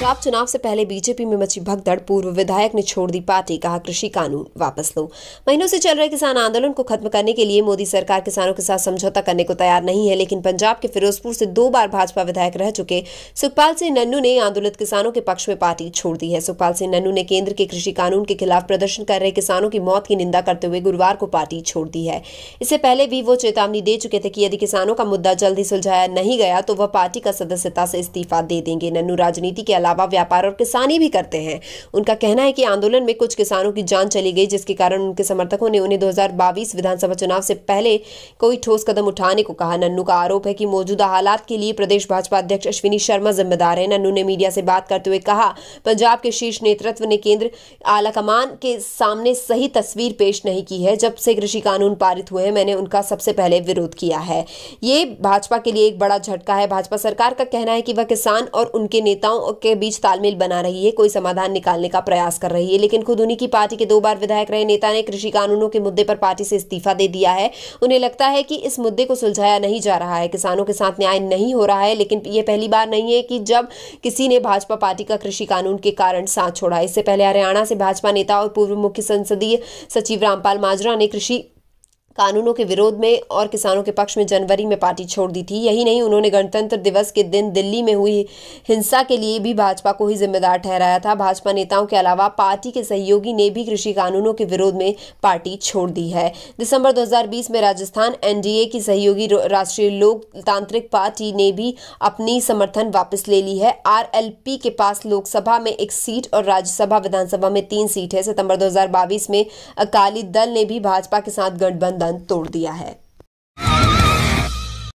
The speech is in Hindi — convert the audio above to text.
पंजाब चुनाव से पहले बीजेपी में मची भगदड़ पूर्व विधायक ने छोड़ दी पार्टी कहा कृषि कानून वापस लो महीनों से चल रहे किसान आंदोलन को खत्म करने के लिए मोदी सरकार किसानों के साथ समझौता करने को तैयार नहीं है लेकिन पंजाब के फिरोजपुर से दो बार भाजपा विधायक रह चुके सुखपाल सिंह नन्नू ने आंदोलित किसानों के पक्ष में पार्टी छोड़ दी है सुखपाल सिंह नन्नू ने केंद्र के कृषि कानून के खिलाफ प्रदर्शन कर रहे किसानों की मौत की निंदा करते हुए गुरुवार को पार्टी छोड़ दी है इससे पहले भी वो चेतावनी दे चुके थे कि यदि किसानों का मुद्दा जल्दी सुलझाया नहीं गया तो वह पार्टी का सदस्यता से इस्तीफा दे देंगे नन्नू राजनीति के अलावा अलावा व्यापार और किसानी भी करते हैं उनका कहना है कि आंदोलन में कुछ किसानों की जान चली गई जिसके कारण उनके समर्थकों ने उन्हें 2022 विधानसभा चुनाव से पहले कोई ठोस कदम उठाने को कहा नन्नू का आरोप है कि मौजूदा हालात के लिए प्रदेश भाजपा अध्यक्ष अश्विनी शर्मा जिम्मेदार है नन्नू ने मीडिया से बात करते हुए कहा पंजाब के शीर्ष नेतृत्व ने केंद्र आलाकमान के सामने सही तस्वीर पेश नहीं की है जब से कृषि कानून पारित हुए हैं मैंने उनका सबसे पहले विरोध किया है ये भाजपा के लिए एक बड़ा झटका है भाजपा सरकार का कहना है कि वह किसान और उनके नेताओं के बीच तालमेल बना रही है कोई समाधान निकालने का प्रयास कर रही है लेकिन खुद उन्हीं की पार्टी के दो बार विधायक रहे नेता ने कृषि कानूनों के मुद्दे पर पार्टी से इस्तीफा दे दिया है उन्हें लगता है कि इस मुद्दे को सुलझाया नहीं जा रहा है किसानों के साथ न्याय नहीं हो रहा है लेकिन ये पहली बार नहीं है कि जब किसी ने भाजपा पार्टी का कृषि कानून के कारण साथ छोड़ा इससे पहले हरियाणा से भाजपा नेता और पूर्व मुख्य संसदीय सचिव रामपाल माजरा ने कृषि कानूनों के विरोध में और किसानों के पक्ष में जनवरी में पार्टी छोड़ दी थी यही नहीं उन्होंने गणतंत्र दिवस के दिन दिल्ली में हुई हिंसा के लिए भी भाजपा को ही जिम्मेदार ठहराया था भाजपा नेताओं के अलावा पार्टी के सहयोगी ने भी कृषि कानूनों के विरोध में पार्टी छोड़ दी है दिसंबर 2020 में राजस्थान एनडीए की सहयोगी राष्ट्रीय लोकतांत्रिक पार्टी ने भी अपनी समर्थन वापस ले ली है आर के पास लोकसभा में एक सीट और राज्यसभा विधानसभा में तीन सीट है सितंबर दो में अकाली दल ने भी भाजपा के साथ गठबंधन बंधन तोड़ दिया है